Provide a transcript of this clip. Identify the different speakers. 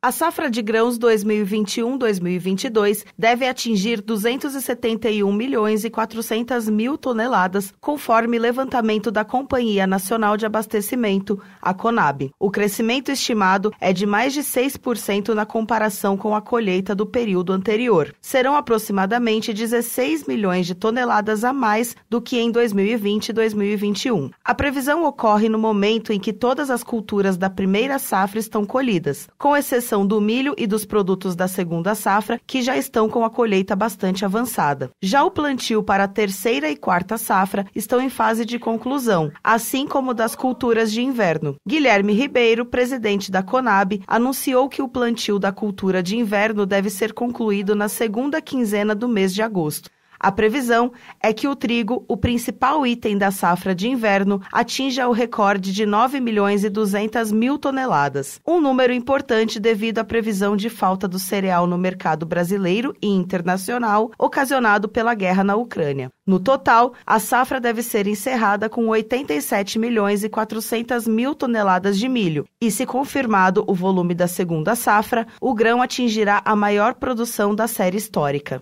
Speaker 1: A safra de grãos 2021-2022 deve atingir 271 milhões e 400 mil toneladas, conforme levantamento da Companhia Nacional de Abastecimento, a Conab. O crescimento estimado é de mais de 6% na comparação com a colheita do período anterior. Serão aproximadamente 16 milhões de toneladas a mais do que em 2020 2021. A previsão ocorre no momento em que todas as culturas da primeira safra estão colhidas, com exceção exceção do milho e dos produtos da segunda safra, que já estão com a colheita bastante avançada. Já o plantio para a terceira e quarta safra estão em fase de conclusão, assim como das culturas de inverno. Guilherme Ribeiro, presidente da Conab, anunciou que o plantio da cultura de inverno deve ser concluído na segunda quinzena do mês de agosto. A previsão é que o trigo, o principal item da safra de inverno, atinja o recorde de 9 milhões e 200 mil toneladas, um número importante devido à previsão de falta do cereal no mercado brasileiro e internacional, ocasionado pela guerra na Ucrânia. No total, a safra deve ser encerrada com 87 milhões e 400 mil toneladas de milho, e se confirmado o volume da segunda safra, o grão atingirá a maior produção da série histórica.